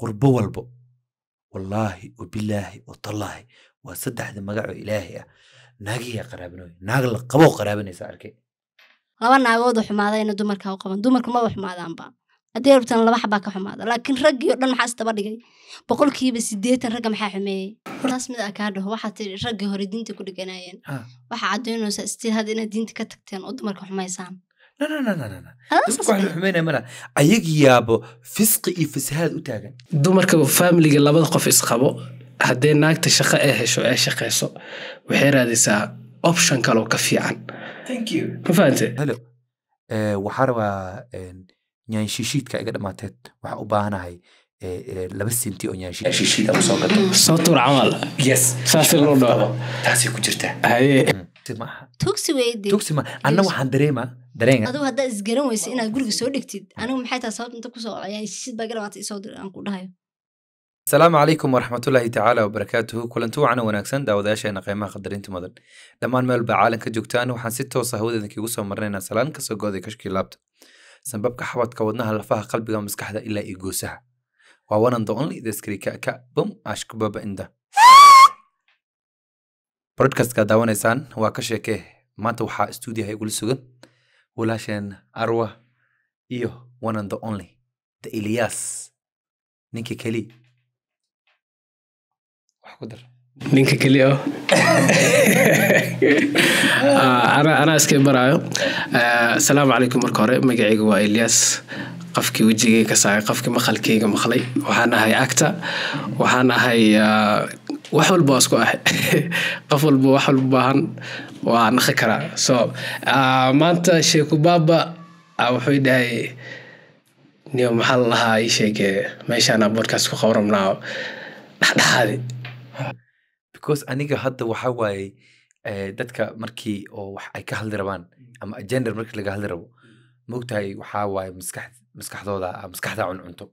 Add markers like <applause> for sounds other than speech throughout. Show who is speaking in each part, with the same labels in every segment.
Speaker 1: qurbo walbo wallaahi oo watallaahi waa saddexda magacoo ilaahay ah naagiyaa qaraabinoy naag la qaboo qaraabanaysa arkay
Speaker 2: laba naagood xumaadayna dumarka u qaban dumarku maba xumaadaanba haddii rabtan laba xabaa ka xumaada laakiin raggii o dhan maxaa isdaba dhigay boqolkiiba sideetan ragga maxaa xumeeyey taas mid a kaa dhaho waxaa tii raggii hore diinta ku dhiganaayeen waxaa caddaynaysaa istil hadda inaad diinta ka tagteen oo dumarka xumaysaan Ah,
Speaker 3: ayaga yaabo fisqi iyo fasahaad u taagan dumarka faamiliga labada qof isqabo haddee naagta shaqo ee hesho ee shaqayso waxay raadaysaa option kaloo ka fiican
Speaker 1: eh, waxaa rabaa eh, nyaanshishiidka iga dhammaateed waxaa u baahanahay eh, laba sinti oo nyaanshishiid mm, tuur camal saasi loo dhawo taasay ku jirtaa
Speaker 2: tugsi weydi anna waxaan
Speaker 1: dareemaa aduu
Speaker 2: haddaa isgaran weysa inaad guriga soo dhigtid anigu maxay tahay sababta inta kusoo sid
Speaker 1: asalaamu calaykum waraxmatullaahi tacaala wabarakaatuhu kulanti wacan wanaagsan daawadayaasheena qiimaha qadarinta mudan dhammaan meel baa caalamka joogtaan waxaan si toosa ah hawadeedinkiigu soo marinaynaa salaan ka soo gooday kashkii laabta sambabka xabadka wadnaha lafaha qalbiga maskaxda ilaa iyo goosaha waa wanan doonli daskarikaka bum ashkubaba inda brodkastka daawanaysaan waa ka sheekee maanta waxaa stuudiyaha igula sugan walaasheen arwa iyo one and the only the elias
Speaker 3: ninka keli wax ku dar ninka keliya <laughs> ah, anaa iska baraayo asalaamu ah, calaykum marka hore magacayga waa elias qafkii wejigeyga ka saagay qofkii maqalkayga maqlay waxaan ahay acta waxaan ahay ah, wax walba waa isku ah <laughs> qof walba wax walba baahan waa naqi karaa so ah, maanta sheeku baaba ah, wuxuu dhahay niyo maxaa lalahaa ii sheegee meeshaana bodcast ku qabramnaa dhexdhexaadi because aniga hadda
Speaker 1: waxa waaye eh, dadka markii oo wax ay ka hadli rabaan ama agender markii laga hadli rabo mogtahay waxaa waaye maskax maskaxdooda ah, maskaxdaa cuncunto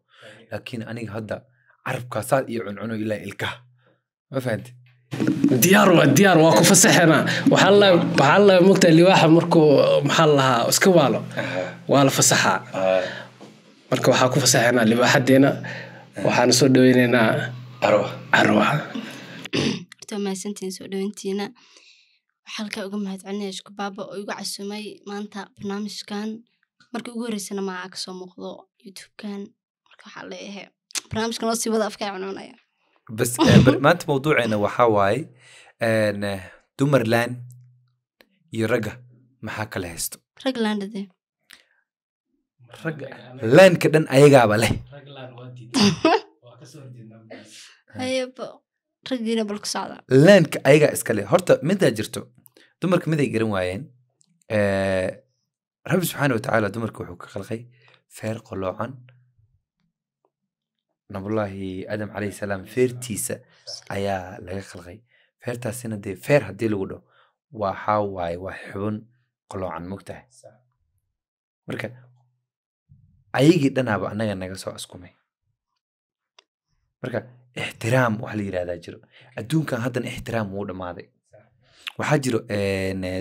Speaker 1: laakiin aniga hadda carabka saad iyo cuncuno ilaa ilkaha
Speaker 3: ma fahanti diyaar waa diyaar waa ku fasaxena waxaa la mogtaa liwaaxa markuu maxaa lahaa iska waalo waa la fasaxaa marka waxaa ku fasaxenaa libaaxadeena waxaana soo dhaweyneynaa carwa
Speaker 2: mahadsantiin uga mahadcelinaya shkubaaba oo igu casumay maanta barnaamijkan markii ugu horreysana maacaa kasoo muuqdo youtube marka waxaa leeyahay barnaamijkan oo sii afkaa cununaya
Speaker 1: بس maanta mawduuceena waxaa waaye dumarlan iyo ragga maxaa kala haysto laanka dhan ayagaaba leh laanka ayagaa iska leh horta midaa jirto dumarka miday garan waayeen rabbi subxaana watacaala dumarka wuxuu ka khalqay feer qoloocan nabulaahi aadam caleyh salaam feertiisa ayaa laga khalqay feertaasina dee feer haddii lagu dhaho waxaa waaye waa xubun qoloocan mogtahay ah. marka ayagii dhanaaba annaga naga soo askumay marka ixtiraam waxa la yidhahdaa jiro adduunkan haddana ixtiraam wuu dhammaaday waxaa jiro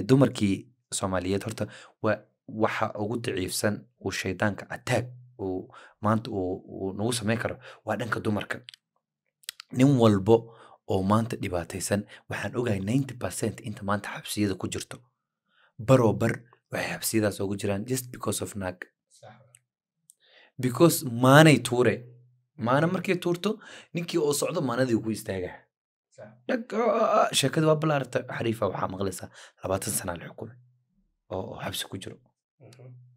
Speaker 1: dumarkii soomaaliyeed horta waa waxa ugu daciifsan uu shaydaanka ataag maanta uu nagu sameyn karo waa dhanka dumarka nin walbo oo maanta dhibaataysan waxaan ogahay ninety percent inta maanta xabsiyada ku jirto baroo bar waxay xabsiyadaas ugu jiraan just because of naag because maanay tuure maana markay tuurto ninkii oo socdo maanadii ku istaagaa
Speaker 3: ah, ah, ah,
Speaker 1: sheekadii waa balaarta xariifa waxaa maqlaysaa labaatan sanaa la xukumay oo xabsi ku jiro mhm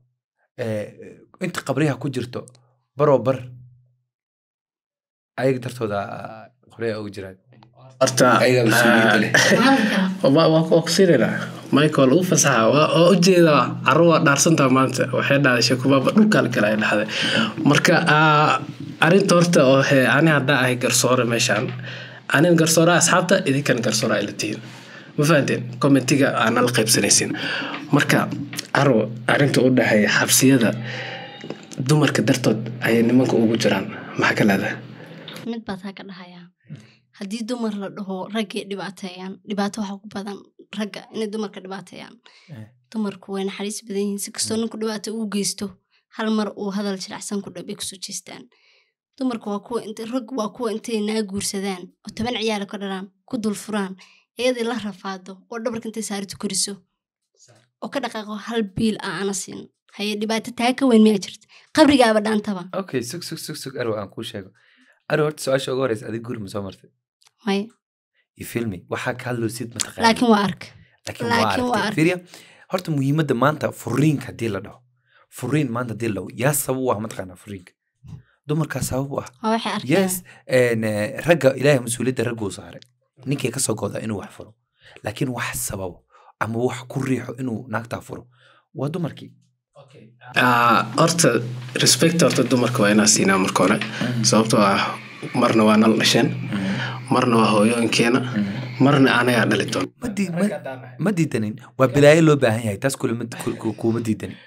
Speaker 1: inta qabriyaha ku jirto baroo bar
Speaker 3: ayaga dartooda
Speaker 1: qoryaa ugu jiraan
Speaker 3: <laughs> waa kusiinaynaa michael u fasaxa oo ujeedaa carru waa dhaarsantaa maanta waxay dhaadashay kubaaba dhulkaan kale ay dhahday marka arinta horta oo ani haddaa ahay garsoore meeshaan anin garsooraa asxaabta idinkan garsooraa ilatihiin ma fahanteen commentiga aan al qaybsanaysin marka caro arinta u dhexeeya xabsiyada dumarka dartood ayay nimanka ugu jiraan maxaa ka leedahay
Speaker 2: mid baad ha ka dhahayaa haddii dumar la dhaho raggay dhibaateeyaan dhibaato waxa ku badan ragga inay dumarka dhibaateeyaan eh. dumarku way naxariis badan yihiin si ninku dhibaato ugu geysto hal mar uu hadal jiracsan ku dhabay kusoo jeestaan dumarku waa kuwa raggu waa kuwa intay naa guursadaan oo toban ciyaala ka dhalaan ku dul furaan iyadii la rafaado oo dhabarka intay saaritu koriso oo ka dhaqaaqo hal biil a ana siin haye dhibaato taa ka weyn miyaa jirta qabrigaaba dhaantaba
Speaker 1: okay sug sug sug sug arw aan kuu sheego arw horta su-aasha ugu horeysa adig gurma soo martay
Speaker 2: maya
Speaker 1: filmi waxaa ka hadloosid mataqaa
Speaker 2: waa arka laakiin waa
Speaker 1: arkfiriya horta muhiimadda maanta furiinka haddii la dhaho furiin maanta haddii la yaa sabab u ah mataqaanaa furiinka dumarkaa sabab u
Speaker 2: ah yes
Speaker 1: eh, ragga ilaahay mas-uuliyadda ragguu saaray ninkii ka soo godaa inuu wax furo laakiin wax sababo ama wax ku riixo inuu naagtaa furo waa dumarkii
Speaker 3: ah, horta respect horta dumarka waa inaa siinaa marka hore mm-hmm. sababtoo ah marna waa nal dhasheen mm-hmm. marna waa hooyooyinkeena mm-hmm. marna anagaa dhali doon ma diidanin waa bilaayo loo baahan yahay taas kule kuuma diidanin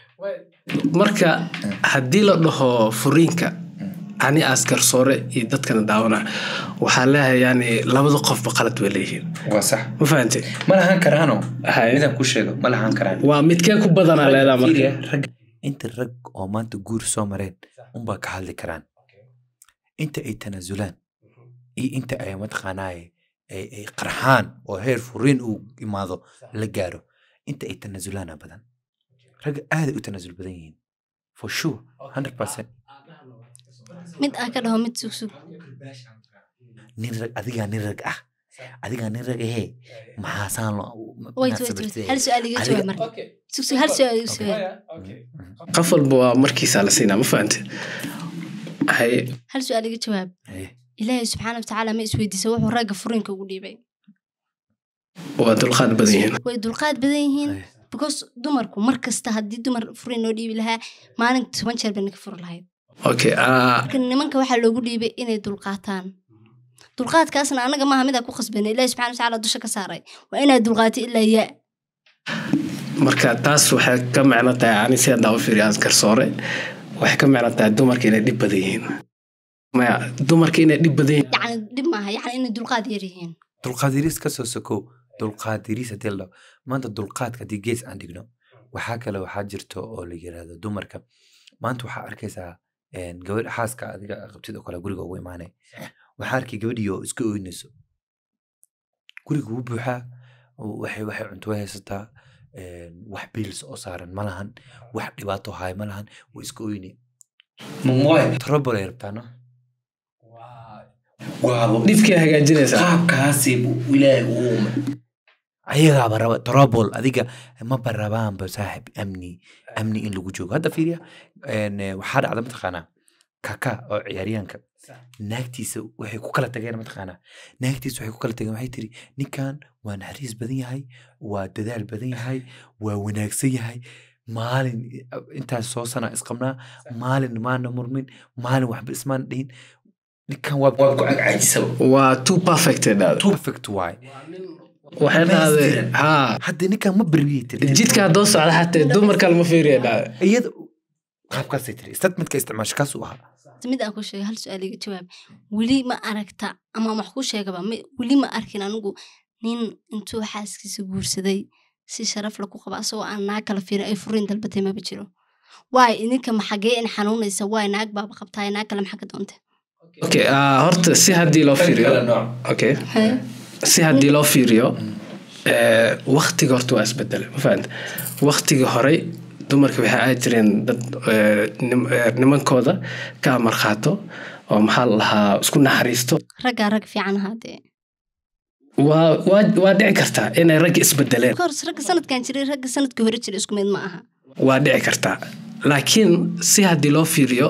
Speaker 3: marka mm. haddii la dhaho furiinka ani askarsoore iyo dadkana daawana waxaa leeyahay yani labada qofba qalad bay leeyihiin ma fahamte ma karaano eh. midaan ku sheego ma karaan waa midkee ku badanaa leedaa marka
Speaker 1: inta rag oo maanta guur soo mareen unbaa ka hadli karaan inta ay tanaasulaan iyo inta ay mataqaanaaye ay qarxaan oo heer furiin uu imaado la gaaro inta ay tanaasulaana badan ragga aaday u tanaasul badan yihiin for sure hundred percent
Speaker 2: mid aan ka dhaho mid sugsug
Speaker 1: nin rag adigaa nin rag ah adigaa nin rag ahee
Speaker 3: maxaasaan walba waa markiisaa la siinaa ma fahante
Speaker 2: hal su-aal iga jawaab ilaahay subxaana watacaala ma isweydiisa wuxuu ragga furiinka ugu dhiibay
Speaker 3: waa dulqaad badan yihiin
Speaker 2: way dulqaad badan yihiin because dumarku mar kasta haddii dumar furin noo dhiibi lahaa maalinka toban jeer bay naga furi lahayd Uh, nimanka waxaa loogu dhiibay inay dulqaataan dulqaadkaasna anaga maaha mida ku khasbana ilahi subxana watacaala dusha ka saaray waa inaad dulqaati ilaa yaa
Speaker 3: marka taas waxay ka micno tahay ani sidaandaa u fiiriya garsoore waxay ka micno tahay dumarka inay dhib badan yihiin maya dumarka inay dhib badan yihiin
Speaker 2: yani dhib maaha yani inay dulqaad yar yihiin
Speaker 3: dulqaadiris ka soo sokow
Speaker 1: dulqaadiris hadii la maanta dulqaadka haddii gees aan dhigno waxaa kale waxaa jirto oo la yiraahdo dumarka maanta waxaa arkaysaa gabadh xaaska adiga qabtid oo kale guriga ugu imaanay waxaa arkay gabadhii iska oyneyso guriga wuu buuxaa waxay cunto way haysataa wax biils oo saaran malahan wax dhibaato haay malahan lahan iska iska ooyne trobole rabtaano dhibkii hagaajinaysa qaabkaasibu ilaahay uuma
Speaker 2: ayagaaba raba trouble adiga
Speaker 1: maba rabaanba saaxib amni amni in lagu joogo hadda fiiriya waxaa dhacda mataqaanaa kaka oo ciyaaryaanka naagtiisa waxay ku kala tageen mataqaanaa naagtiisa waxay ku kala tageen waxay tiri ninkan waa naxariis badan yahay waa dadaal badan yahay waa wanaagsan yahay maalin intaas soo sanaa isqabnaa maalin maana murmin maalin waxba ismaana dhihin ninkan
Speaker 3: waa perfect waay hadda ma berigay
Speaker 2: eh, weli ma aragta ama wax ku sheegaba weli ma arkin anigu nin intuu xaaskiisa guursaday si sharaf laku qaba asagoo aan naag kala fiirin ay furin dalbatay maba jiro waay idinka maxagee in xanuunaysa waay naag baaba qabtaay naag kale maxaa doonta
Speaker 3: ah, horta si haddii loo fiiriyo si haddii loo fiiriyo eh, waktiga horta waa isbedele mafahanta waktigii horey dumarka waxay aad jireen dad eh, eh, nimankooda ka amar oo maxaa la lahaa isku naxariisto
Speaker 2: raggaa rag fiican haadee
Speaker 3: waa waa waa dhici kartaa inay ragga isbedeleen
Speaker 2: course ragga sanadkan jiray ragga sanadkii hore jiray isku mid ma aha
Speaker 3: waa dhici kartaa laakiin si haddii loo fiiriyo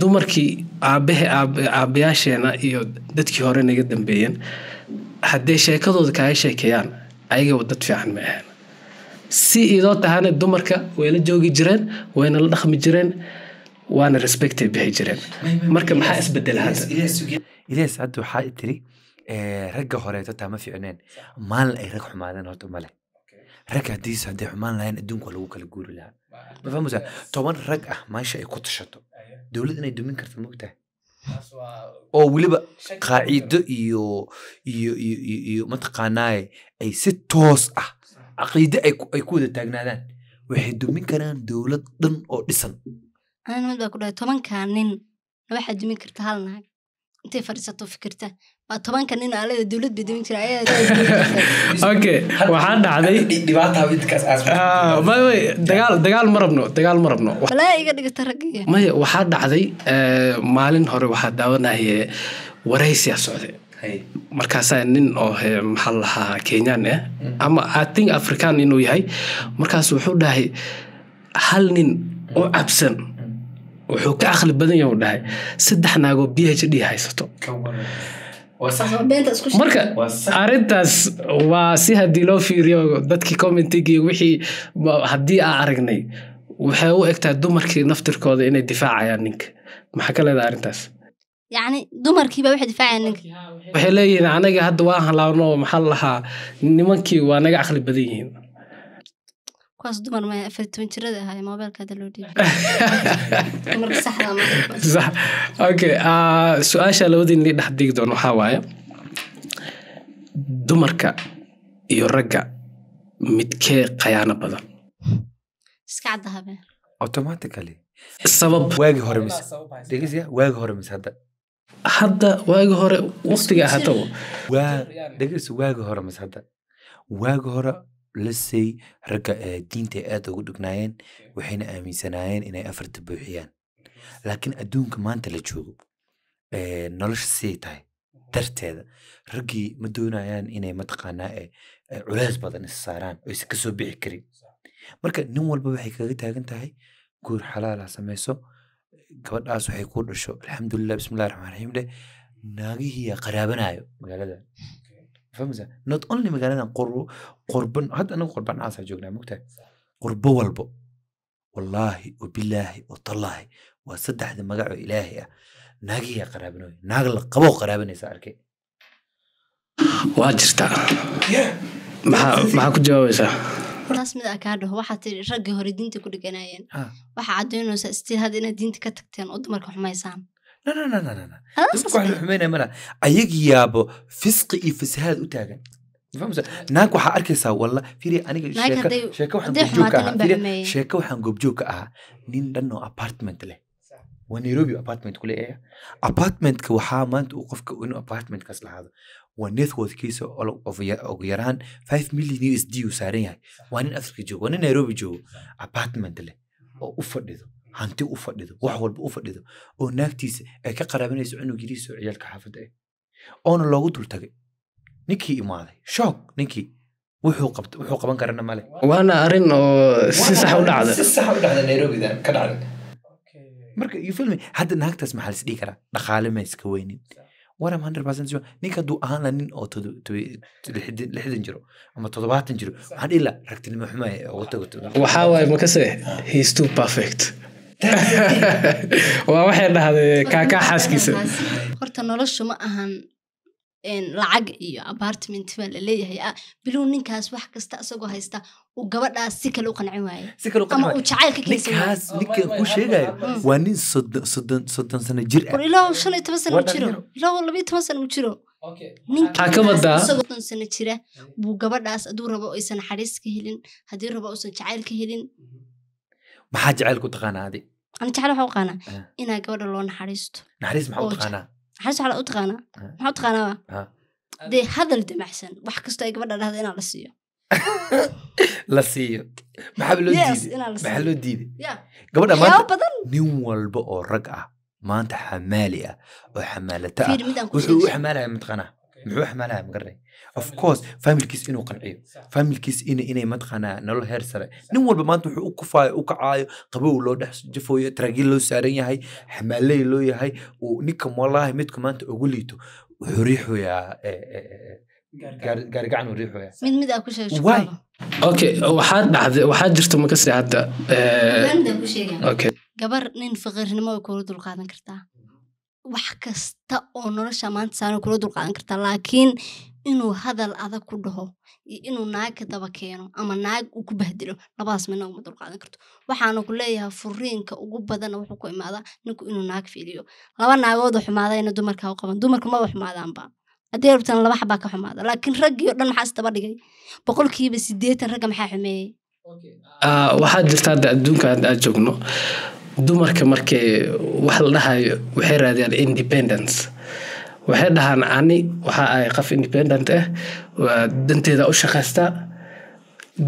Speaker 3: dumarkii aabahe aabayaasheena iyo dadkii hore naga dambeeyeen haddee sheekadooda kaaga sheekeeyaan ayagaba dad fiican ma ahan si idoo tahaana dumarka way la joogi jireen wayna la dhaqmi jireen waana respectay bixi jireen marka maxaa isbedela hadda
Speaker 1: hadda waxaa tiri eh, ragga horeeto taa ma fiicneen maalin ay rag xumaadeen horta male rag haddiis hadday xumaan lahayn adduunka lagu kala guuri lahaa mafahmusa toban rag ah maasha ay ku tashato dowlad inay dumin karta moogtahay oo weliba qaaciido iyo iyo iyo iyo mataqaanaaye ay si toos ah caqiide ay ku wada taagnaadaan waxay dumin karaan dowlad dhan oo dhisan
Speaker 2: tobankaa nin naba xaa dumin karta hal naag intay fadhiisato fikirta waa tobanka nin aalada dowlad badamin jira <laughs>
Speaker 3: okay waxaa dhacday ah, dagaal dagaal ma rabno dagaal ma rabno
Speaker 2: balaa iga dhigata raggiya maya
Speaker 3: waxaa dhacday eh, maalin hore waxaa daawanaye waraysiyaa socday markaasaa nin oo eh, maxaa lahaa kenyaan ah eh, mm. ama i african inuu yahay markaas wuxuu dhahay hal nin oo cabsan wuxuu ka akli badan ya dhahay saddex naagoo b h d haysato marka arintaas waa si haddii loo fiiriyo dadkii commentigiiy wixii haddii aa aragnay waxay u egtaa dumarkii naftirkooda inay difaacayaan ninka maxaa ka leedaha arrintaas
Speaker 2: yani dumarkiiba waxay difaacayaan ninka
Speaker 3: waxay leeyihiin anaga hadda waa halaano maxaa lahaa nimankii waa naga caqli badan yihiin
Speaker 2: kuwaas dumar ma afartoban jirada ahaay mobilka hadda loo dhiibiyook
Speaker 3: <laughs> ah, su-aasha labadiin li dhex digi doon waxaa waaye dumarka iyo ragga midkee khayaano badan
Speaker 2: iska caddahabeen
Speaker 1: automatically sabab waagi hore mise dhegeysya waagi hore mise hadda
Speaker 3: hadda waagi hore waqtiga ahaato
Speaker 1: waa waagi hore mise hadda waagi hore lasey ragga eh, diintay aada ugu dhignaayeen waxayna aaminsanaayeen inay afarta buuxiyaan laakiin adduunka maanta la joogo eh, nolosha siday tahay mm-hmm. darteeda raggii ma doonayaan inay mataqaanaa eh, culays badan is saaraan oo isa kasoo bixi karin marka nin walba waxay kaga taagan tahay guur xalaala ah samayso gabadhaas waxay kuu dhasho alxamdulilah bismillahi raxmaan raxiim dheh naagihiiya qaraabanayo magaalada fahamsa not only magaaladan qorban hadda anagu qorbancaasa joognaa mogtahay qorbo walbo wallaahi o bilaahi o tallaahi waa saddexda magacoo ilaahay ah naagiya qaraabinooy naag la qabo qaraabinaysa arke waa jirtaa
Speaker 2: maxaa ku jawaabaysaa taas tii raggii hore diinta ku dheganaayeen waxaa caddaynaysaa istil inaad diinta ka tagteen oo dumarka xumaysaan nnnnnnndumarka
Speaker 1: wax la fisqi iyo fasahaad u taagan naag waxaa arkaysaa walla firi aniga sheeko waxaan goobjoogka ahaa ahaa nin dhan oo apartment leh waa nairobi apartment kuleeya apartmentka waxaa maanta uu qofka inuu apartmentkaas lahaado waa networkiisa ugu yaraan five million usd uu saaran yahay waa nin afrika joogo waa nin nairobi joogo apartment leh oo u fadhido hanti u fadhido wax walba u fadhido oo naagtiisa ay ka qaraabinayso cunugiiriisa oo ciyaalka xaafadda ah oona loogu dultagay ninkii imaaday shoog ninkii wuxuu qaban karana male
Speaker 3: waana arin oo si sax u dhacda si sax u dhacda nairobida
Speaker 1: ka dhacda marka you feel hadda naagtaas maxaa lisdhihi karaa dhaqaale ma iska weynin war hundred percent sure ninka hadduu ahaan laha nin oo lixdan jiro ama
Speaker 3: toddobaatan jiro waxaan dhihi laha
Speaker 1: ragtinimo xuma ugu tago waxaa waaye makase heis
Speaker 3: too perfect <laughs> waa waxay dhahday kaakaa xaaskiisa
Speaker 2: horta noloshu ma ahan lacag iyo apartment baa laleeyahay ah, bilow ninkaas wax kasta isagoo haysta uu gabadhaas si kale u qancin waaye ama uu jacaylkaninkaas ninka ku sheegayo oh,
Speaker 1: waa nin soddon sano jir ah
Speaker 2: ilaa shan iyo toban sano jiro ilaa labayo toban sano jiro ninkaasodon sano jira buu gabadhaas hadduu rabo aysan naxariis ka helin haddii rabo uusan jacayl ka helin
Speaker 1: maxaa jacayl taqaanaa adi
Speaker 2: ani jacayl waxaa u qaanaa ah. inaa gabadha loo naxariisto naxariis maxaa u taqaanaa maxaasala u taqaanaa maxaa u taqaanaaba dee hadal damacsan wax kastoo ay gabadha dhahda inaa la siiyo
Speaker 1: la siiyo maxaa diiday gabadha nin walba oo rag ah maanta xamaali ah oo xamaalato ah wuxuu u xamaalaya mataqaanaa muxuu xamaalaha magaranay of course familkiis inuu qanciyo familkiis inay mataqaanaa nolol heer sare nin walba maanta wuxuu u kufaayo u kacaayo qabow loo dhex jafooyo taraagiil loo saaran yahay xamaaley loo yahay ninka wallaahi midku maanta ugu liito wuxuu riixoyaa gaarigacan
Speaker 3: jirta ma hadda
Speaker 2: gabar nin faqiirnimo ay kuula dulqaadan kartaa wax kasta oo nolosha maanta saano kula dulqaadan kartaa laakiin inuu hadal adag ku dhaho iyo inuu naagka ka daba keeno ama naag uu ku bahdilo labadaas midna uma dulqaadan karto waxaana ku leeyahay furiinka ugu badanna wuxuu ku imaadaa ninku inuu naag fiiliyo laba naagooda xumaadayna dumarkaa u qaban dumarku xumaadaanba haddii rabtana laba xabaa ka xumaada laakiin raggii dhan maxaa is dhigay boqolkiiba siddeetan ragga maxaa xumeeyey
Speaker 3: ah, waxaa jirta hadda adduunka hadda aad joogno dumarka markay wax la dhahayo waxay raadiyaan independence waxay dhahaan ani waxa ahay qof independent ah waa danteeda u shaqaystaa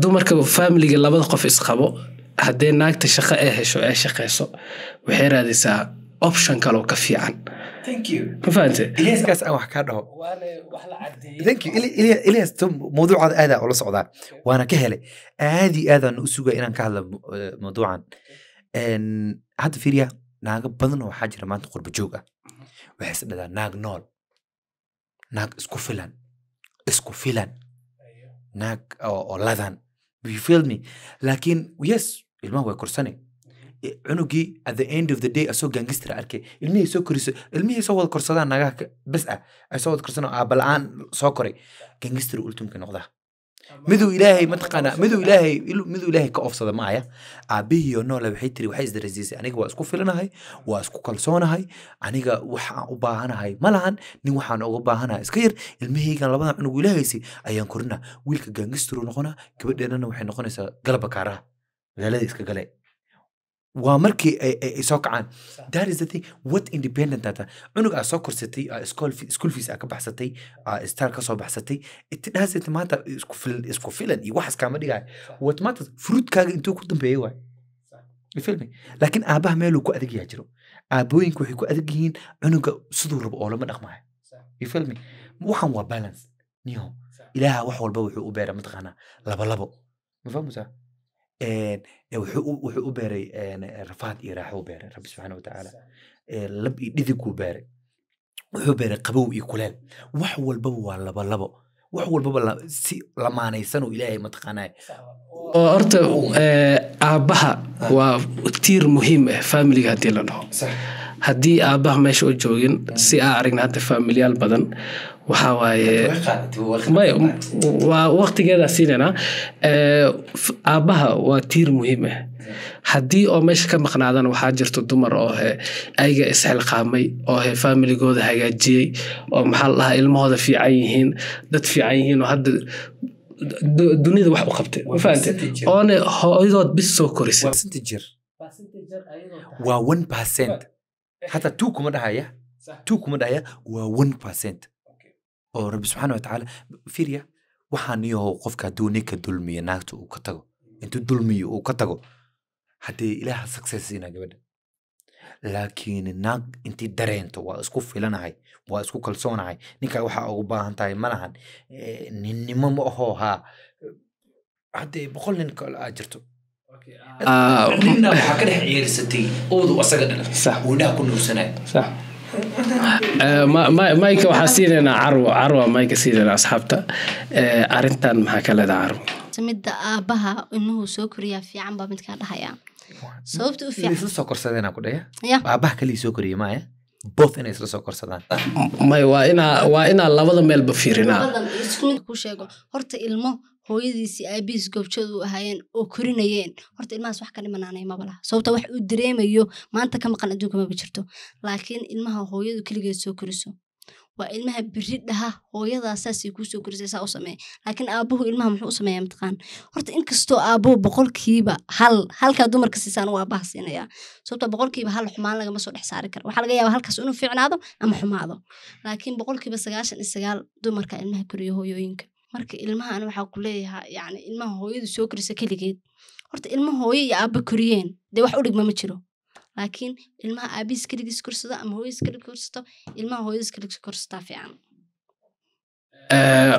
Speaker 3: dumarka faamiliga labada qof isqabo haddee naagta shaqo ee hesho ee shaqayso waxay raadaysaa option kaloo ka fiican ilias mawduucaada aadaa ula
Speaker 1: socdaa waana ka helay aadi aadaan u suga inaan ka hadla eh, mawduucan hadda firiya ah, naaga badan oo waxaa jira maanta qurba joog ah mhm. waxay is dhadaan naag nool naag isku filan isku filan naag oo ladan you me laakiin yes ilmaha way korsane mhm. cunugii at the end of the day asoo gangistra arkay ilmihii soo koriso ilmihii soo wada korsadaan naagaha bes ah ay soo wada korsan aabala-aan soo koray gaangistira ultumka noqdaa miduu ilaahay mataqaana miduu ilaahay miduu ilaahay ka ofsada maaya aabihiiyo noole waxay tiri waxay isdarasiisay aniga waa isku filanahay waa isku kalsoonahay aniga waxaan u baahanahay ma lahan nin waxaan uga baahanahay iska yar ilmahaygan labadan cunug ilaahaysay ayaan korina wiilka gaangisturu noqona gabadheennana waxay noqonaysaa galabakaaraha magaalada iska gale waa markii ay soo kacaan that is what independent ata cunug aa soo korsatay aa ah, school fees aa ka baxsatay ah, star ka baxsatay maanta isku filan iyo waxaas kaama dhigaya wat maanta fruitkaaga intuu ku dambeeyay waay filmi laakiin aabaha meeluu ku adag yaa jiro aabooyinka waxay ku adag yihiin cunuga siduu rabo oo lama dhaqmaayo filmi waxaan waa balance niho ilaaha wax walba wuxuu u beera mataqaanaa labalabo mafahmusaa wuxuu u beeray rafaad iyo raaxou beeray rabbi subxaana watacaala lab iyo dhidiguu beeray wuxuu beeray qabow iyo kuleel wax walbaba waa labolabo wax walbaba si lamaanaysano ilaahay mataqaanaa
Speaker 3: oo horta aabbaha ah. waa tiir muhiim ah eh, faamiliga haddii la dhaho haddii aabaha meesha u joogin si aa aragna hadda faamilyaal badan waxawaaye waqtigeedaa siinanaa aabbaha waa tiir muhiim ah haddii oo meesha ka maqnaadana waxaa jirto dumar oo he ayaga isxilqaamay oo he faamiligooda hagaajiyey oo maxaa la dhahaa ilmahooda fiican yihiin dad fiican yihiin oo hadda dunida wax u qabtay mafahante oone hooyadood bis soo korisay
Speaker 1: waa one percent <laughs> hataa two kuma dhahaya two kuma dhahaya waa one percent oo rabbi subxaana watacaala firya waxaa niyahow qofka hadduu ninka dulmiyo naagta uu ka tago intuu dulmiyo uu ka tago haddee ilaaha success siinaa gabadha laakiin naag intii dareento waa isku filanahay waa isku kalsoonahay ninka waxaa ugu baahan tahay malahan ninnimo ma ahoo haa haddee boqol nin kale aa jirto Uh, ah, <laughs> ninna eh,
Speaker 3: waxaa siinaynaa carwo carwa mayka siinaynaa asxaabta eh, arintan maxaa ka leedaha carwo
Speaker 2: timida aabaha inuhu soo koriyaa fiican baa midkaa dhahaya sababta u
Speaker 1: soo korsadeen ku dhaya eh? aabaha kaliya soo koriya maaya both inay isla soo korsadaan
Speaker 3: may waa inaa waa inaa labada meelba fiirinaa
Speaker 2: horta ilmo hooyadiisii aabihiis goobjood u ahaayeen oo korinayeen horta ilmahaas wax ka dhimanaanay mabalaha sababta wax uu dareemayo maanta ka maqan adduunka maba jirto laakiin ilmaha hooyadu keligeed soo koriso waa ilmaha biri dhaha hooyadaasaasay kuusoo korisay saa u sameeya laakiin aabuhu ilmaha muxuu u sameeyaa imtixaan horta inkastoo aabuhu boqolkiiba hal halkaa dumarka siisaan uu aabaha siinayaa sababtoo boqolkiiba hal xumaan lagama soo dhex saari kara waxaa laga yaabaa halkaas inuu fiicnaado ama xumaado laakiin boqolkiiba sagaashan iyo sagaal dumarka ilmaha koriya hooyooyinka marka ilmahan waxaa ku leeyahaa yani ilmaha hooyadu soo korisa keligeed horta ilma hooyo iyo aaba koriyeen dee wax u dhigma ma jiro laakiin ilmaha aabihiis keligiis korsado ama hooyadiis kelig korsato ilmaha hooyadiis kelig korsataa fiican
Speaker 3: eh,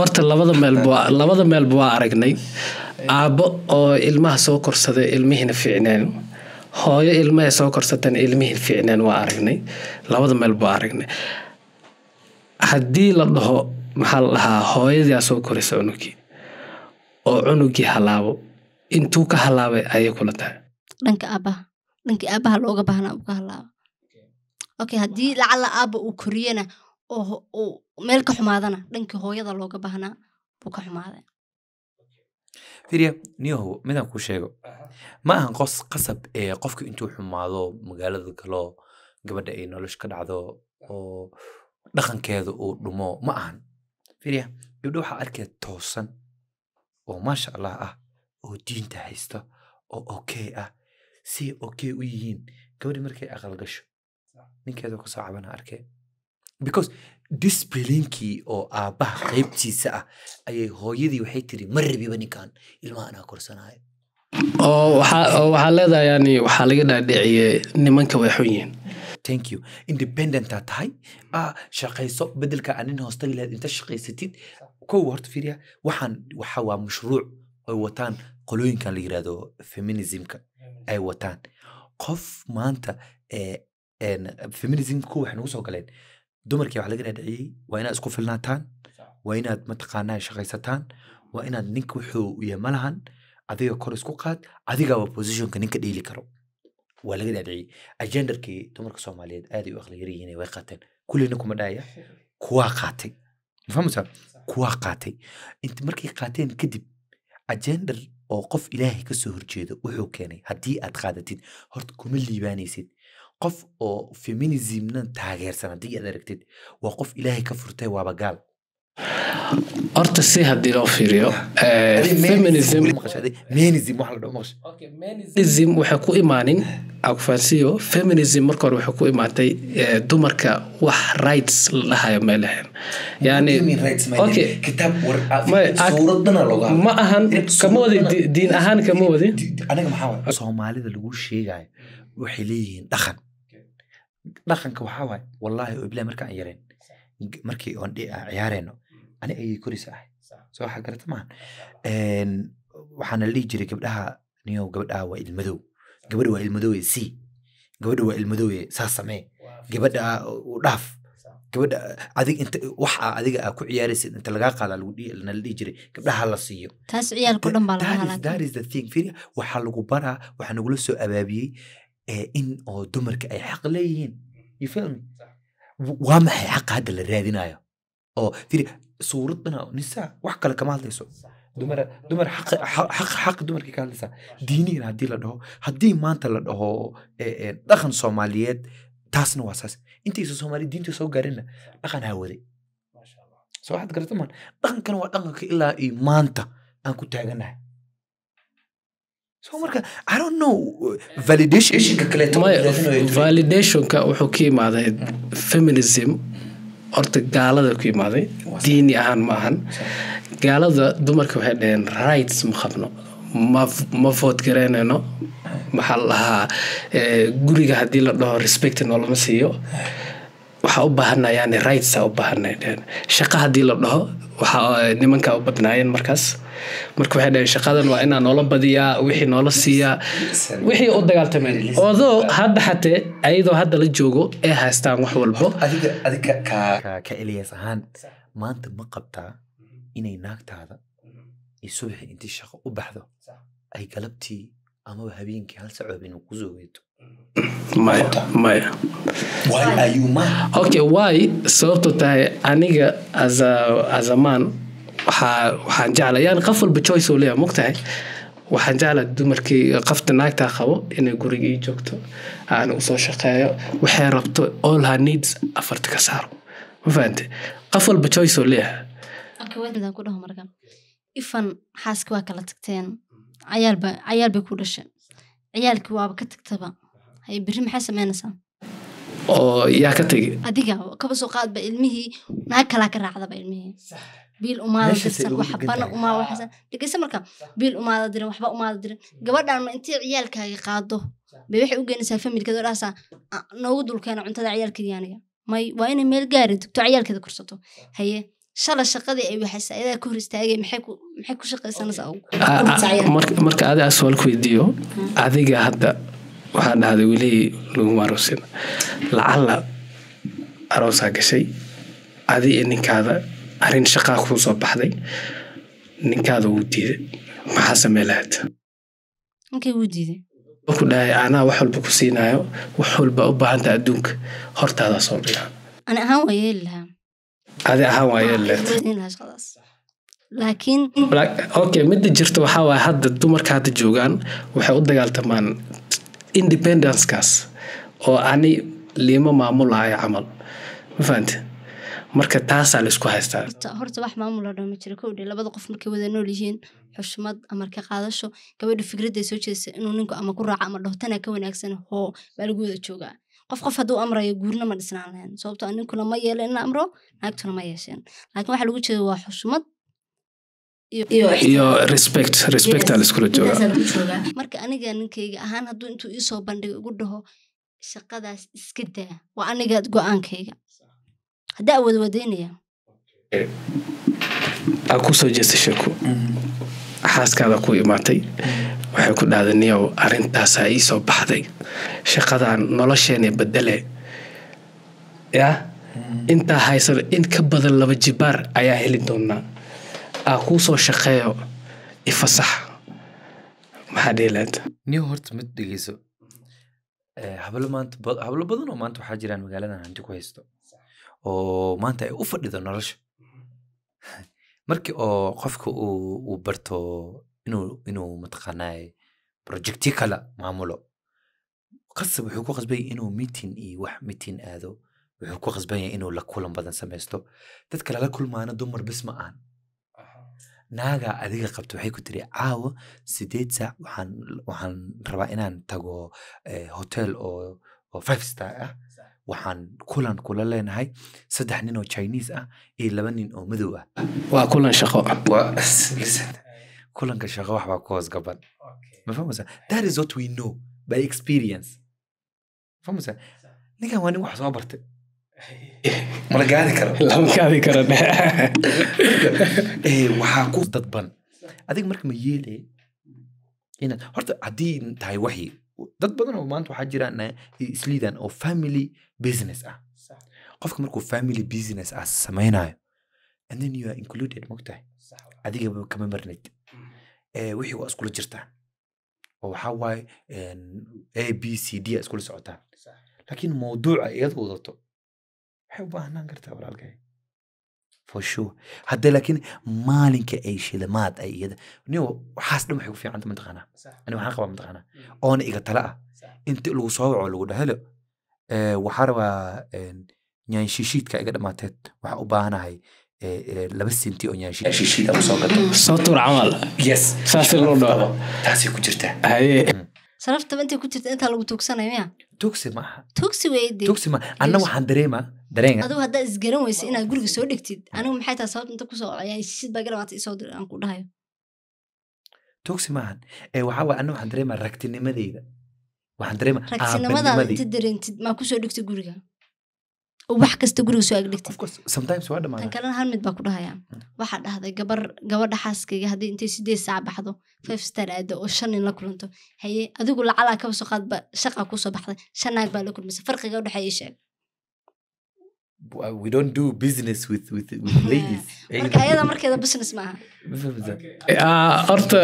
Speaker 3: horta labada meelba labada meelba waa aragnay eh. aabo oo ilmaha soo korsada ilmihiina fiicneen hooyo ilmahay soo korsatan ilmihiin fiicneen waa aragnay labada meelba waa aragnay haddii la dhaho maxaa la dhahaa hooyadii asoo koraysa cunugii oo cunugii halaabo intuu ka halaabay ayay kula tahay
Speaker 2: dhanka aabaha dhanka aabaha looga baahnaa uu ka halaabo okay haddii lacala aaba uu koriyana oo meel ka xumaadana dhankii hooyada looga baahnaa buu ka xumaaday
Speaker 1: firiya niyahow midaan kuu sheego ma ahan qos qasab ee qofku intuu xumaado magaalada kaloo gabadha ay nolosha ka dhacdo oo dhaqankeeda uu dhumo ma ahan firiya gabdho waxaa arkaya toosan oo maasha allah ah oo diinta haysta oo okey ah siay okey u yihiin gabadhi markay aqalgasho gasho ka soo cabana arkee because disbelinkii oo aabbaha qaybtiisa ah ayay hooyadii waxay tiri ma rabiba ninkan ilmaha anaa korsanaayo
Speaker 3: oo waxaa leedahay yani waxaa laga dhaadhiciye nimanka way xun yihiin thank you independentaa tahay
Speaker 1: mm. shaqayso bedelka anin hoostagi lahayd inta shaqaysatid kow horta fiiriya waxaan waxa waa mashruuc ay wataan qolooyinkan la yirahdo feminismka ay wataan qof maanta eh, feminismka kuwa waxay nagu soo galeen dumarkii wax laga dhaadhiciyey waa inaad isku filnaataan waa inaad mataqaanaa shaqaysataan waa inaad ninka wuxuu yahay malahan adiga kor isku qaad adigaaba positionka ninka dheeli karo waa laga dhaadhiciyey ajendarkii dumarka soomaaliyeed aaday u aqli yaryihiin way qaateen kullina kuma dhaaya <laughs> kuwaa qaatay mafahmasa kuwaa qaatay int markay qaateen kadib ajendar oo qof ilaahay kasoo horjeedo wuxuu keenay haddii aad qaadatid horta kuma liibaanaysid qof oo feminismna taageersan haddii aad aragtid
Speaker 3: waa qof ilaahay ka furtay waaba gaal horta si haddii loo fiiriyo feminism waxay ku imaanin akufansiyo feminism marka hore waxay ku imaatay dumarka wax rights la dhahayo may lehen yani ahan kama wadi diin ahaan kama wadi soomaalida lagu
Speaker 1: sheegayo waxay leeyihiin dhaqan dhaqanka waxaa waaye wallaahi oo iblaa markaan yareen markii oon ah, ciyaareyno ani ayay koris ah soo waxa garata maaha waxaana la dhihi jiray gabdhaha niyow gabadhaa waa ilmadow gabadha waa ilmadooye si gabadha waa ilmadooye saa samee gabadha e. dhaaf gabadha adig inta waxa adiga aa ah ku ciyaaraysid inta lagaa qaadaa lagudhinala dhihi jiray gabdhaha la siiyo waxaa lagu baraa waxaa nagula soo abaabiyey eh, in oo dumarka ay xaq leeyihiin waa maxay xaqa hadda la raadinayo oo suurad banaa wax kale kama hadlayso dumar xaq dumarkii ka hadlaysaa diiniina haddii la dhaho haddii maanta la dhaho e, e, dhaqan soomaaliyeed taasna waa saas intaysa soomaali diinta soo gaarinna dhaqan haa soo waxaad garata maan dhaqankana waa dhaqanka ilaa iyo maanta aan ku taaganahay so marka i don't know
Speaker 3: wuxuu ka imaaday feminism horta gaalada ku imaaday diini ahaan ma ahan gaalada dumarka waxay dhaheen rights ma qabno ma vood garaynayno eh. maxaa la dhahaa eh, guriga haddii la dhaho respect noolama siiyo eh waxaa u baahana yani rightsa u baahana shaqo haddii la dhaho waxaa eh, u badnaayeen markaas marka waxay dhaheen shaqadan waa inaa noola badiyaa wixii noola siiyaa wixii u dagaaltameen odoo hadda xatee ayadoo hadda la joogo ee haystaan wax walbo
Speaker 1: ka eliyas ahaan maanta ma qabtaa inay naagtaada iyo subaxi intii shaqo u baxdo ay galabtii amaba habeenkii hal sacoobin ku
Speaker 3: soo okay wy sababto tahay aniga azamaan waxaan jecla yani qof walba choice leeya mogtahay waxaan jeclaa dumarkii qofta naagtaa qabo inay guriga joogto aan usoo shaqeeyo waxay rabto all her needs afarta ka saaro ma fahante qof walba choice oo leeyaha
Speaker 2: waa kala tagteen cayaalbay ku dhashay ciyaalkii waaba ka tagtaba ay beri maxaa samaynaysaa
Speaker 3: oo yaa ka tegi
Speaker 2: adiga kaba soo qaadba ilmihii naag kalaa ka raacdaba ilmihii biil umaada dirsan waxbana umaa waxsan dhegeysa marka biil umaada diran waxba umaada diran gabadhan ma intay ciyaalkaaga qaado bay waxay u geynaysaa familkada dhaasaa noogu dulkeena cuntada ciyaalkeedii aniga may waa inay meel gaari dugto ciyaalkeeda korsato haye shala shaqadii ay waxaysaa iyadaa ka hor istaagay maxay ku shaqaysanaysaa ah,
Speaker 3: ah, marka adiga su'aal ku weydiiyo hmm. adiga hadda waxaa dhahday welihii laguma aroosin lacalla aroosaa gashay adi iyo ninkaada arin shaqaa kuu soo baxday ninkaada wuu diiday maxaa samee lahayd ku dhahay anaa wax walba ku siinayo wax walba u baahanta adduunka hortaada soo dhiga adi ahaan waa yeeli lahayd okay midda jirta waxaa waaye hadda dumarka hadda joogaan waxay u dagaaltamaan independencekaas oo ani liima maamulahayo camal mafahante marka taasaa laisku haystaa
Speaker 2: horta wax maamula ah ma jira kowdhe labada qof markay wada nool yihiin xushmad amarka qaadasho gabadha fikradday soo jeedsa inuu ninku ama ku raaco ama dhaho tanaa ka wanaagsan hoo baa lagu wada joogaa qof qof hadduu amrayo guurna ma dhisnaan lahayn sababto ah ninkuna ma yeelo ina amro naagtuna ma yeesheen laakiin waxa lagu jeeda waa xushmad iyo respect respecta laiskula joogamarka aniga ninkayga ahaan hadduu intuu iisoo bandhigo igu dhaho shaqadaas iska daa waa anigaad go-aankayga haddaa wadwadaynayaa
Speaker 3: aa ku soo jeesta sheeko xaaskaada ku imaatay waxay ku dhahdaniyow arrintaasaa ii soo baxday shaqadan nolosheene bedele ya intaa haysano in ka badan laba jibaar ayaa helin doonaa aa kuu soo shaqeeyo ifasax
Speaker 1: maxaa horta mid dhegeyso eh, hablo maanta hablo badan maanta waxaa jiraan magaaladan hanti ku haysto oo maanta ay u fadhido nolosha markii oo qofka uu barto inuu inuu mataqaanaa projecti kale maamulo qasab wuxuu ku qasbaya inuu meeting iyo wax meeting aado wuxuu ku qasban inuu la kulan badan samaysto dadka lala kulmaana dumar bis ma aan naagaa adiga qabta waxay ku tiri caawa sideed saac waxaan rabaa inaan tago eh, hotel oo five star ah waxaan kulan kula leenahay saddex nin oo chinese ah iyo laba nin oo madow ah waa kulan shaqo kulanka shaqo waxbaa ku hoos that is what we know by experience ninkan waa nin wax soo bartay <laughs> <laughs> Eh, dadban adiga marka ma yeele inaad horta haddii tahay waxi dad badan oo maanta waxaa jiraan eh, isliidan oo family business ah qofka markuu family business ah samaynayo and then you are included mogtahay adiga kama marnid eh, wixii waa iskula jirtaa oo waxaa waaye a b c d a iskula socotaa laakiin mawduuca iyad wadato waxay u baahnaan kartaa walaalkay for sure laakiin maalinka ay shilimaad ay iyada nin waxaas dhan waxay ku fiicanta mataqaanaa ani waxaan qabaa mataqaanaa oona iga tala ah inta lagu soo waco lagu dhaha waxaa rabaa nyaanshishiidka iga dhammaateed waxaa u baahanahay laba senti oo nyaanshishiid tuur camal ku jirtaa haye
Speaker 2: intay ku jirta intaa lagu tuugsanayo miya tugsi maaha tugsi weyde tugsi ma anna waxaan
Speaker 1: dareema dareenga adigu
Speaker 2: haddaa isgaran weysa inaad guriga soo dhigtid anigu maxay tahay sababta inta kusoo yani shid baa galabaata isoo dir aan ku dhahayo
Speaker 1: tugsi maahan ee waxaa waye anna waxaan dareema ragtinimadeyda waxaan dareema ragtinimadaada inta
Speaker 2: dareentid maa kusoo dhigta guriga wax kasta guriga soo
Speaker 1: agdhigtidtan
Speaker 2: kalena hal mid baa ku dhahaya hmm. waxaa dhahday gabar gabadha xaaskayga haddii intay sideed saac baxdo five star aado oo shan nin la kulanto haye adigu lacalaa kaba soo qaadba shaqaa kusoo baxday shan naag baa la kulmasa farqiga u dhexeeya sheeg
Speaker 1: we
Speaker 3: don't do business with with with <laughs> ladies ayada
Speaker 2: markeeda business maaha
Speaker 3: ah, horta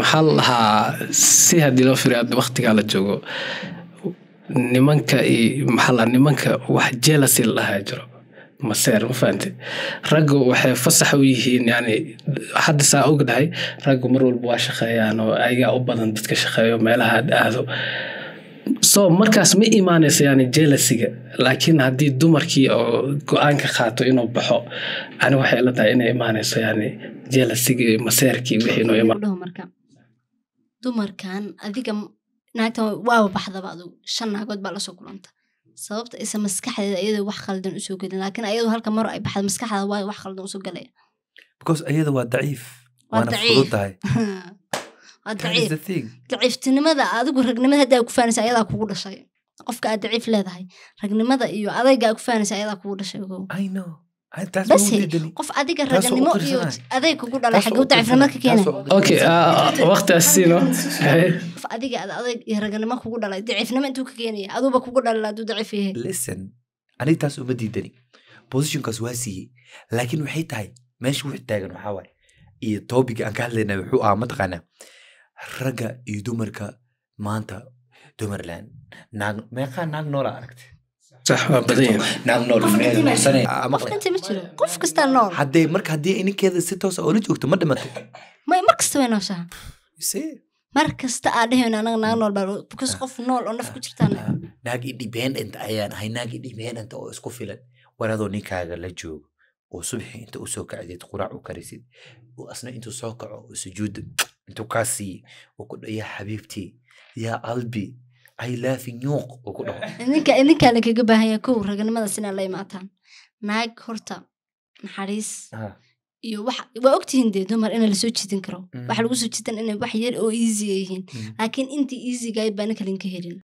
Speaker 3: maxaa lahaa si haddii loo firiyo waqtigaa la joogo nimanka iyo maxala nimanka wax jelasi la jiro maseer ma fahamte ragga waxay fasax u yihiin yani hadda saa ogdahay raggu mar walba waa shaqeeyaan oo ayagaa u badan dadka shaqeeyo meelaha ad aado so markaas ma imaanayso yani jelasiga laakiin haddii dumarkii oo go-aanka qaato inuu baxo ani waxay ila tahay inay imaanayso yani jelasigii maseerkii wixii inuu imaan
Speaker 2: dumarkan adiga naagtan waaba baxdaba adugu shan naagood baa lasoo kulanta sababta isa maskaxdeeda ayada wax khaldan usoo gelin laakin ayadu halka mar ay baxda maskaxda waayo wax khaldan usoo galaya
Speaker 1: because ayada waa daciif
Speaker 2: waana <laughs> daciiftinimada adigu ragnimada haddaa ku faanaysa ayadaa kugu dhashay qofka aad daciif leedahay ragnimada iyo adaygaa ku faanaysa ayadaa kugu dhashay
Speaker 1: qof
Speaker 2: adiga raganimo iyo adeeg kugu dhala xagee u dacifnimada ka keena waqtaasinof adiga ad adeeg iyo raganimo kugu dhalay daciifnimo intuu ka keenaya aduuba kugu dhalala aduu dacif yahay listen
Speaker 1: aniga taas uma diidani bositionkaas waa siiyey laakiin waxay tahay meesha wix taagan waxaa waaye iyo toobiga aan ka hadlayna wuxuu ahaa mataqaanaa ragga iyo dumarka maanta dumarland naag meeqaa naag noola aragtay
Speaker 2: qof kastaa nool
Speaker 1: haddee marka haddii ininkeeda si toosa oola joogto ma dhimatay
Speaker 2: may mar kasta way nooshaha mar kasta aa dhehn anaga naag nool baa because qof nool oo naf ku jirtaan
Speaker 1: naag independent ayaan ahay naag independent oo isku filan war adoo ninkaaga la joogo oo subxi inta usoo kacdeed quraac u karisid oo asna intuu soo kaco oo sujuuda intuu kaa siiye oo ku dha yaa xabiibtii yaa albi idinkaa
Speaker 2: <laughs> lakaga baahanya kow raganimadaas inaa la imaataan naag horta naxariis iyo waa ogtihiin dee dumar ina lasoo jidin karo waxa mm. lagu soo jidan ina wax yar oo easy yihiin mm. laakiin intii easygayd baa ninka helin